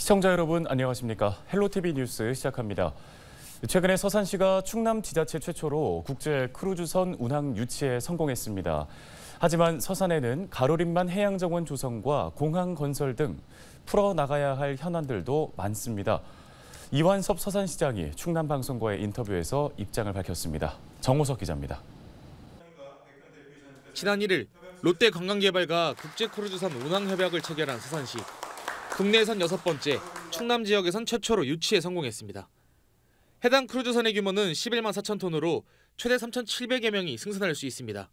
시청자 여러분 안녕하십니까. 헬로TV 뉴스 시작합니다. 최근에 서산시가 충남 지자체 최초로 국제 크루즈선 운항 유치에 성공했습니다. 하지만 서산에는 가로림만 해양정원 조성과 공항 건설 등 풀어나가야 할 현안들도 많습니다. 이완섭 서산시장이 충남방송과의 인터뷰에서 입장을 밝혔습니다. 정호석 기자입니다. 지난 1일 롯데관광개발과 국제크루즈선 운항협약을 체결한 서산시. 국내에선 여섯 번째, 충남 지역에선 최초로 유치에 성공했습니다. 해당 크루즈선의 규모는 11만 4천 톤으로 최대 3,700여 명이 승선할 수 있습니다.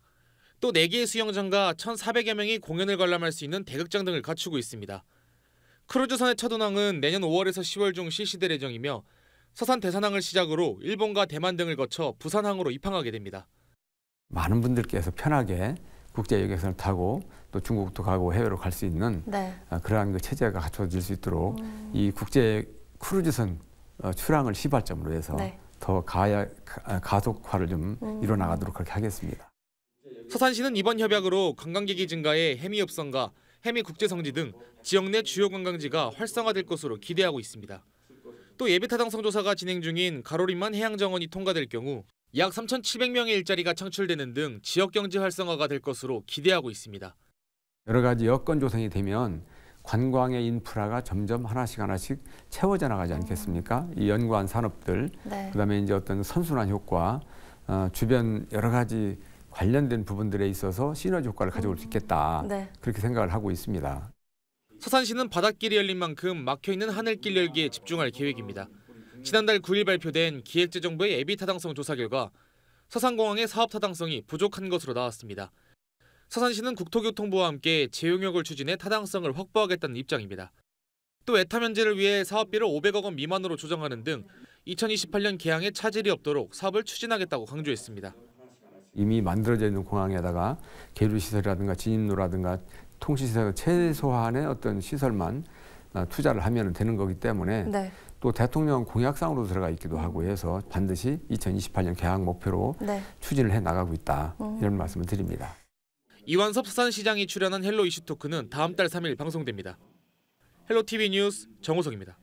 또 4개의 수영장과 1,400여 명이 공연을 관람할 수 있는 대극장 등을 갖추고 있습니다. 크루즈선의 첫 운항은 내년 5월에서 10월 중 실시될 예정이며 서산 대산항을 시작으로 일본과 대만 등을 거쳐 부산항으로 입항하게 됩니다. 많은 분들께서 편하게 국제 여객선을 타고 또 중국도 가고 해외로 갈 수 있는 네. 아, 그러한 그 체제가 갖춰질 수 있도록 음. 이 국제 크루즈선 어, 출항을 시발점으로 해서 네. 더 가야, 가, 아, 속화를좀 음. 이뤄나가도록 그렇게 하겠습니다. 서산시는 이번 협약으로 관광객이 증가해 해미협성과 해미국제성지 등 지역 내 주요 관광지가 활성화될 것으로 기대하고 있습니다. 또 예비타당성 조사가 진행 중인 가로림만 해양정원이 통과될 경우 약 3,700명의 일자리가 창출되는 등 지역 경제 활성화가 될 것으로 기대하고 있습니다. 여러 가지 여건 조성이 되면 관광의 인프라가 점점 하나씩 하나씩 채워져 나가지 않겠습니까? 이 연구한 산업들, 네. 그다음에 이제 어떤 선순환 효과, 어, 주변 여러 가지 관련된 부분들에 있어서 시너지 효과를 가져올 수 음. 있겠다. 네. 그렇게 생각을 하고 있습니다. 서산시는 바닷길이 열린 만큼 막혀 있는 하늘길 열기에 집중할 계획입니다. 지난달 9일 발표된 기획재정부의 예비 타당성 조사 결과 서산공항의 사업 타당성이 부족한 것으로 나왔습니다. 서산시는 국토교통부와 함께 재용역을 추진해 타당성을 확보하겠다는 입장입니다. 또외타 면제를 위해 사업비를 500억 원 미만으로 조정하는 등 2028년 개항에 차질이 없도록 사업을 추진하겠다고 강조했습니다. 이미 만들어져 있는 공항에다가 계류시설이라든가 진입로라든가 통신시설 최소한의 어떤 시설만 어, 투자를 하면 되는 거기 때문에 네. 또 대통령 공약상으로 들어가 있기도 음. 하고 해서 반드시 2028년 개항 목표로 네. 추진을 해 나가고 있다. 음. 이런 말씀을 드립니다. 이완섭 서산시장이 출연한 헬로 이슈 토크는 다음 달 3일 방송됩니다. 헬로 TV 뉴스 정호성입니다.